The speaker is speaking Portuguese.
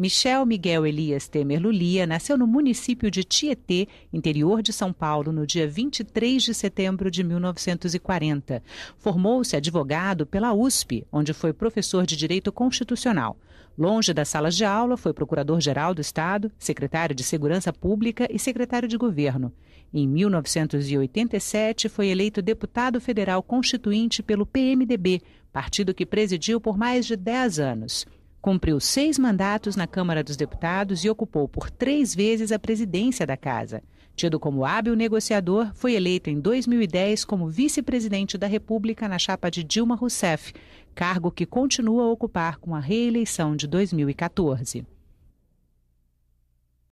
Michel Miguel Elias Temer Lulia nasceu no município de Tietê, interior de São Paulo, no dia 23 de setembro de 1940. Formou-se advogado pela USP, onde foi professor de Direito Constitucional. Longe das salas de aula, foi procurador-geral do Estado, secretário de Segurança Pública e secretário de Governo. Em 1987, foi eleito deputado federal constituinte pelo PMDB, partido que presidiu por mais de 10 anos. Cumpriu seis mandatos na Câmara dos Deputados e ocupou por três vezes a presidência da Casa. Tido como hábil negociador, foi eleito em 2010 como vice-presidente da República na chapa de Dilma Rousseff, cargo que continua a ocupar com a reeleição de 2014.